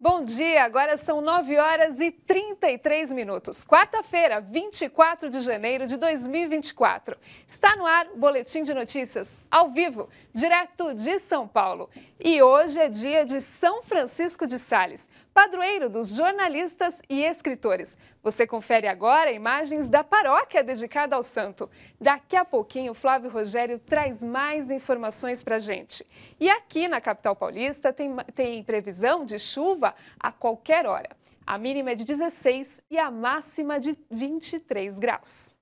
Bom dia, agora são 9 horas e 33 minutos. Quarta-feira, 24 de janeiro de 2024. Está no ar o Boletim de Notícias, ao vivo, direto de São Paulo. E hoje é dia de São Francisco de Sales padroeiro dos jornalistas e escritores. Você confere agora imagens da paróquia dedicada ao santo. Daqui a pouquinho, Flávio Rogério traz mais informações para gente. E aqui na capital paulista tem, tem previsão de chuva a qualquer hora. A mínima é de 16 e a máxima de 23 graus.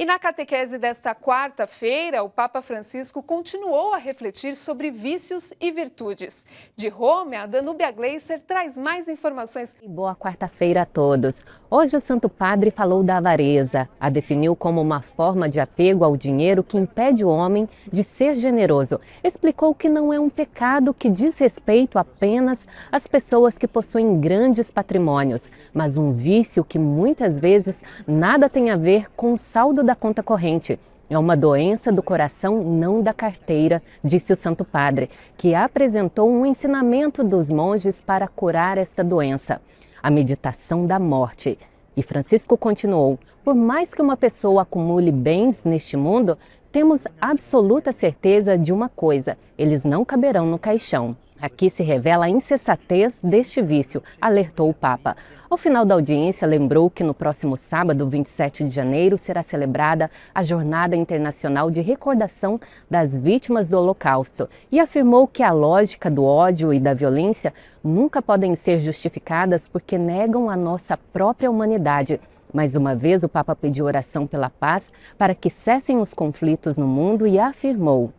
E na catequese desta quarta-feira, o Papa Francisco continuou a refletir sobre vícios e virtudes. De Roma, a Danúbia Gleiser traz mais informações. Boa quarta-feira a todos. Hoje o Santo Padre falou da avareza, a definiu como uma forma de apego ao dinheiro que impede o homem de ser generoso. Explicou que não é um pecado que diz respeito apenas às pessoas que possuem grandes patrimônios, mas um vício que muitas vezes nada tem a ver com o saldo da conta corrente. É uma doença do coração, não da carteira, disse o Santo Padre, que apresentou um ensinamento dos monges para curar esta doença a meditação da morte. E Francisco continuou: por mais que uma pessoa acumule bens neste mundo, temos absoluta certeza de uma coisa: eles não caberão no caixão. Aqui se revela a insensatez deste vício, alertou o Papa. Ao final da audiência, lembrou que no próximo sábado, 27 de janeiro, será celebrada a Jornada Internacional de Recordação das Vítimas do Holocausto e afirmou que a lógica do ódio e da violência nunca podem ser justificadas porque negam a nossa própria humanidade mais uma vez, o Papa pediu oração pela paz para que cessem os conflitos no mundo e afirmou: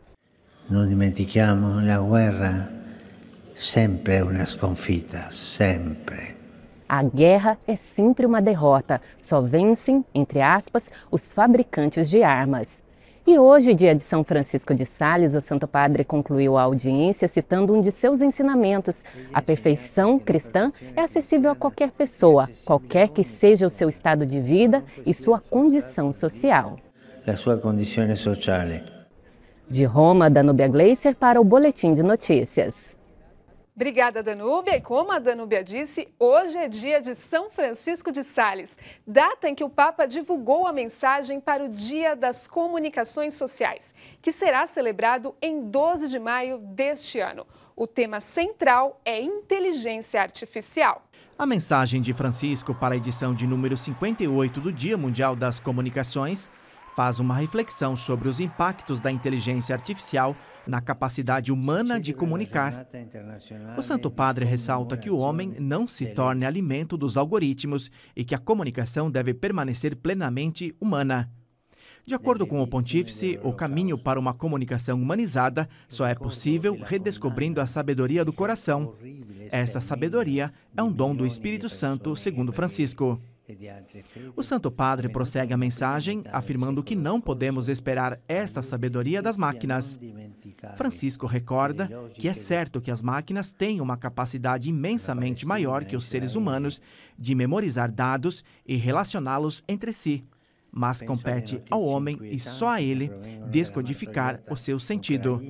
Não dimentichiamo, a guerra sempre é uma sconfitta, sempre. A guerra é sempre uma derrota, só vencem, entre aspas, os fabricantes de armas. E hoje, dia de São Francisco de Sales, o Santo Padre concluiu a audiência citando um de seus ensinamentos: a né, perfeição cristã é acessível a qualquer pessoa, qualquer que seja o né, seu estado de vida e sua condição social. sua De Roma, Danúbia Gleiser para o Boletim de Notícias. Obrigada, Danúbia. E como a Danúbia disse, hoje é dia de São Francisco de Sales, data em que o Papa divulgou a mensagem para o Dia das Comunicações Sociais, que será celebrado em 12 de maio deste ano. O tema central é inteligência artificial. A mensagem de Francisco para a edição de número 58 do Dia Mundial das Comunicações faz uma reflexão sobre os impactos da inteligência artificial na capacidade humana de comunicar. O Santo Padre ressalta que o homem não se torne alimento dos algoritmos e que a comunicação deve permanecer plenamente humana. De acordo com o pontífice, o caminho para uma comunicação humanizada só é possível redescobrindo a sabedoria do coração. Esta sabedoria é um dom do Espírito Santo, segundo Francisco. É o Santo Padre prossegue a mensagem afirmando assim, que não podemos esperar esta sabedoria das máquinas. Francisco recorda é que é certo que as máquinas têm uma capacidade imensamente maior que os seres né? humanos de memorizar dados e relacioná-los entre si, mas compete ao homem e só a ele né? descodificar o seu sentido.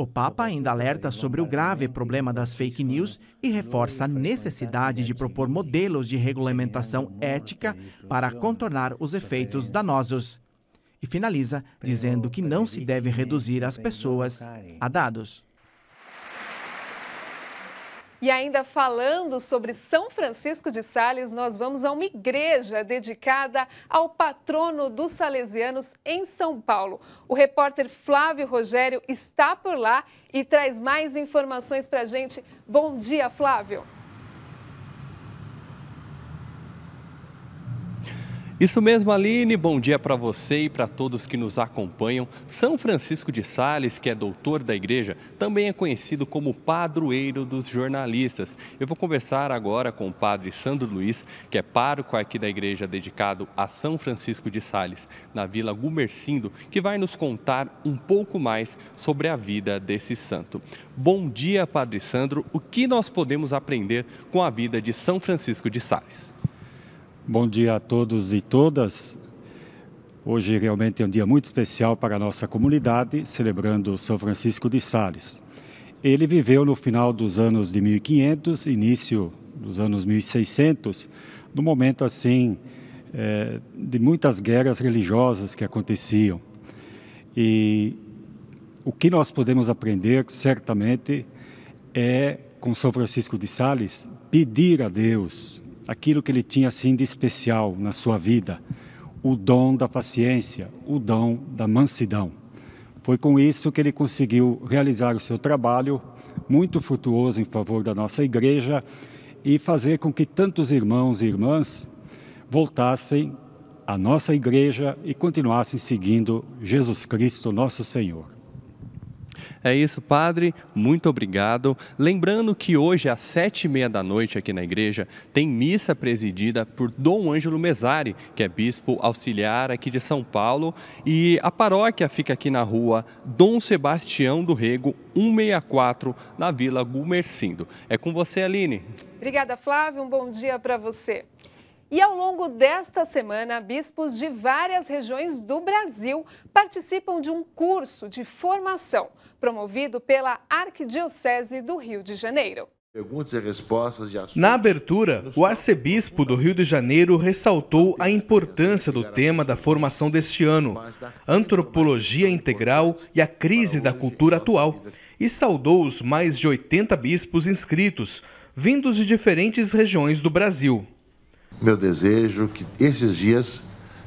O Papa ainda alerta sobre o grave problema das fake news e reforça a necessidade de propor modelos de regulamentação ética para contornar os efeitos danosos. E finaliza dizendo que não se deve reduzir as pessoas a dados. E ainda falando sobre São Francisco de Sales, nós vamos a uma igreja dedicada ao patrono dos salesianos em São Paulo. O repórter Flávio Rogério está por lá e traz mais informações para a gente. Bom dia, Flávio! Isso mesmo, Aline. Bom dia para você e para todos que nos acompanham. São Francisco de Sales, que é doutor da igreja, também é conhecido como padroeiro dos jornalistas. Eu vou conversar agora com o padre Sandro Luiz, que é pároco aqui da igreja dedicado a São Francisco de Sales, na Vila Gumercindo, que vai nos contar um pouco mais sobre a vida desse santo. Bom dia, padre Sandro. O que nós podemos aprender com a vida de São Francisco de Sales? Bom dia a todos e todas. Hoje realmente é um dia muito especial para a nossa comunidade, celebrando São Francisco de Sales. Ele viveu no final dos anos de 1500, início dos anos 1600, no momento assim é, de muitas guerras religiosas que aconteciam. E o que nós podemos aprender, certamente, é com São Francisco de Sales pedir a Deus aquilo que ele tinha assim de especial na sua vida, o dom da paciência, o dom da mansidão. Foi com isso que ele conseguiu realizar o seu trabalho muito frutuoso em favor da nossa igreja e fazer com que tantos irmãos e irmãs voltassem à nossa igreja e continuassem seguindo Jesus Cristo, nosso Senhor. É isso, Padre. Muito obrigado. Lembrando que hoje, às sete e meia da noite, aqui na igreja, tem missa presidida por Dom Ângelo Mesari, que é bispo auxiliar aqui de São Paulo. E a paróquia fica aqui na rua Dom Sebastião do Rego, 164, na Vila Gumercindo. É com você, Aline. Obrigada, Flávio. Um bom dia para você. E ao longo desta semana, bispos de várias regiões do Brasil participam de um curso de formação promovido pela Arquidiocese do Rio de Janeiro. Na abertura, o arcebispo do Rio de Janeiro ressaltou a importância do tema da formação deste ano, antropologia integral e a crise da cultura atual, e saudou os mais de 80 bispos inscritos, vindos de diferentes regiões do Brasil meu desejo que esses dias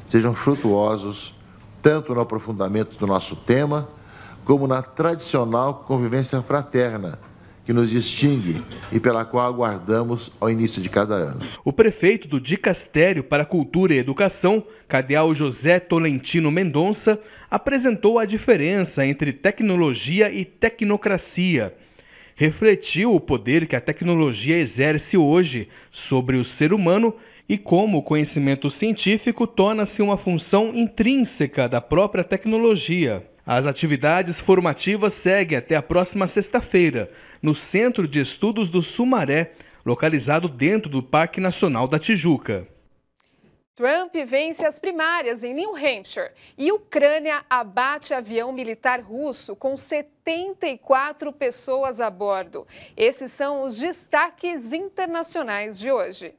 sejam frutuosos tanto no aprofundamento do nosso tema, como na tradicional convivência fraterna que nos distingue e pela qual aguardamos ao início de cada ano. O prefeito do Dicastério para Cultura e Educação, Cadeal José Tolentino Mendonça, apresentou a diferença entre tecnologia e tecnocracia. Refletiu o poder que a tecnologia exerce hoje sobre o ser humano e como o conhecimento científico torna-se uma função intrínseca da própria tecnologia. As atividades formativas seguem até a próxima sexta-feira, no Centro de Estudos do Sumaré, localizado dentro do Parque Nacional da Tijuca. Trump vence as primárias em New Hampshire e Ucrânia abate avião militar russo com 74 pessoas a bordo. Esses são os destaques internacionais de hoje.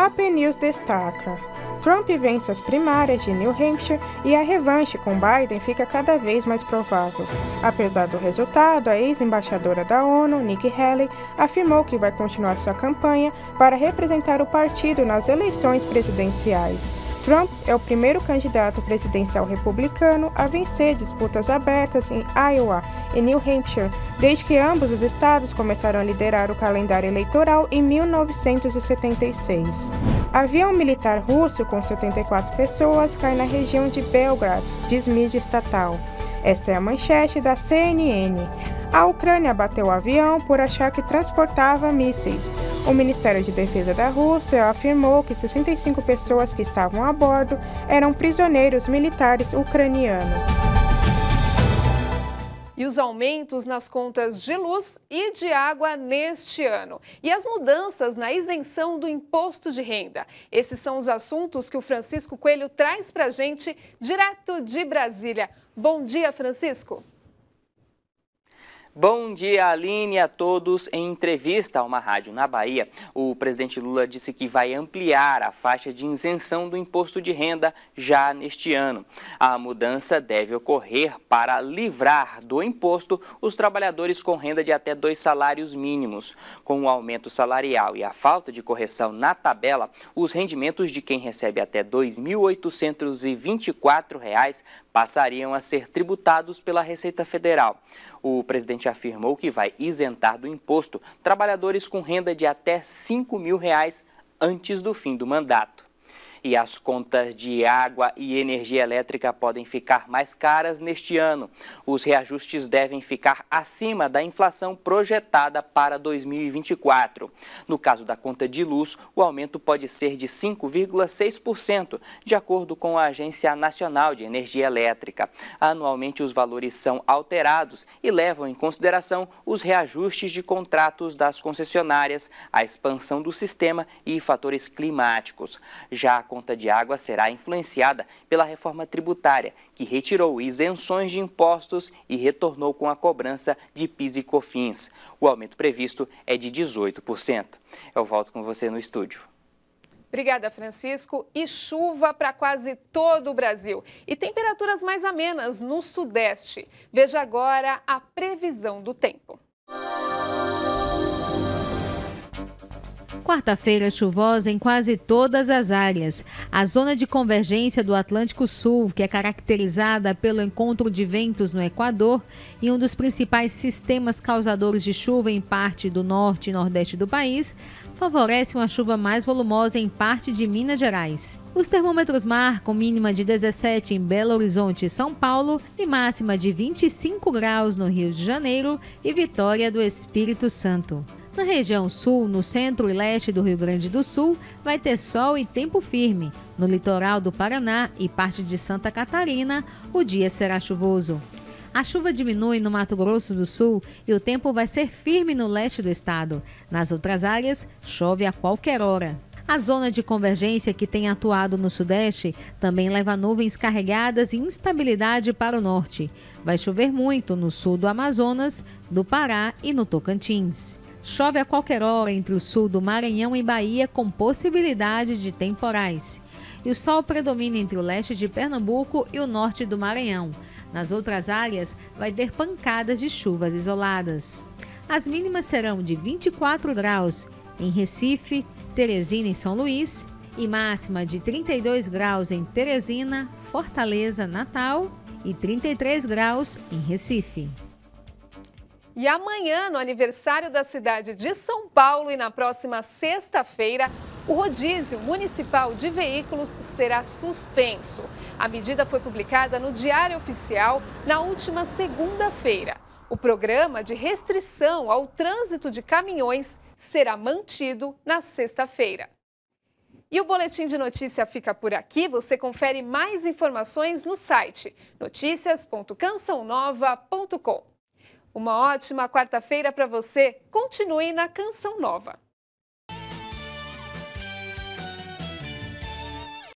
A News destaca: Trump vence as primárias de New Hampshire e a revanche com Biden fica cada vez mais provável. Apesar do resultado, a ex-embaixadora da ONU, Nikki Haley, afirmou que vai continuar sua campanha para representar o partido nas eleições presidenciais. Trump é o primeiro candidato presidencial republicano a vencer disputas abertas em Iowa e New Hampshire, desde que ambos os estados começaram a liderar o calendário eleitoral em 1976. Avião militar russo com 74 pessoas cai na região de Belgrado, diz mídia estatal. Esta é a manchete da CNN. A Ucrânia bateu o avião por achar que transportava mísseis. O Ministério de Defesa da Rússia afirmou que 65 pessoas que estavam a bordo eram prisioneiros militares ucranianos e os aumentos nas contas de luz e de água neste ano. E as mudanças na isenção do imposto de renda. Esses são os assuntos que o Francisco Coelho traz para a gente direto de Brasília. Bom dia, Francisco. Bom dia, Aline, a todos. Em entrevista a uma rádio na Bahia, o presidente Lula disse que vai ampliar a faixa de isenção do imposto de renda já neste ano. A mudança deve ocorrer para livrar do imposto os trabalhadores com renda de até dois salários mínimos. Com o aumento salarial e a falta de correção na tabela, os rendimentos de quem recebe até R$ 2.824 passariam a ser tributados pela Receita Federal. O presidente afirmou que vai isentar do imposto trabalhadores com renda de até 5 mil reais antes do fim do mandato e as contas de água e energia elétrica podem ficar mais caras neste ano. Os reajustes devem ficar acima da inflação projetada para 2024. No caso da conta de luz, o aumento pode ser de 5,6%, de acordo com a Agência Nacional de Energia Elétrica. Anualmente, os valores são alterados e levam em consideração os reajustes de contratos das concessionárias, a expansão do sistema e fatores climáticos. Já a conta de água será influenciada pela reforma tributária, que retirou isenções de impostos e retornou com a cobrança de PIS e COFINS. O aumento previsto é de 18%. Eu volto com você no estúdio. Obrigada, Francisco. E chuva para quase todo o Brasil. E temperaturas mais amenas no Sudeste. Veja agora a previsão do tempo. Quarta-feira chuvosa em quase todas as áreas. A zona de convergência do Atlântico Sul, que é caracterizada pelo encontro de ventos no Equador e um dos principais sistemas causadores de chuva em parte do norte e nordeste do país, favorece uma chuva mais volumosa em parte de Minas Gerais. Os termômetros marcam mínima de 17 em Belo Horizonte e São Paulo e máxima de 25 graus no Rio de Janeiro e Vitória do Espírito Santo. Na região sul, no centro e leste do Rio Grande do Sul, vai ter sol e tempo firme. No litoral do Paraná e parte de Santa Catarina, o dia será chuvoso. A chuva diminui no Mato Grosso do Sul e o tempo vai ser firme no leste do estado. Nas outras áreas, chove a qualquer hora. A zona de convergência que tem atuado no Sudeste também leva nuvens carregadas e instabilidade para o norte. Vai chover muito no sul do Amazonas, do Pará e no Tocantins. Chove a qualquer hora entre o sul do Maranhão e Bahia, com possibilidade de temporais. E o sol predomina entre o leste de Pernambuco e o norte do Maranhão. Nas outras áreas, vai ter pancadas de chuvas isoladas. As mínimas serão de 24 graus em Recife, Teresina e São Luís, e máxima de 32 graus em Teresina, Fortaleza, Natal e 33 graus em Recife. E amanhã, no aniversário da cidade de São Paulo e na próxima sexta-feira, o rodízio municipal de veículos será suspenso. A medida foi publicada no Diário Oficial na última segunda-feira. O programa de restrição ao trânsito de caminhões será mantido na sexta-feira. E o boletim de notícia fica por aqui. Você confere mais informações no site noticias.cançãonova.com. Uma ótima quarta-feira para você. Continue na Canção Nova.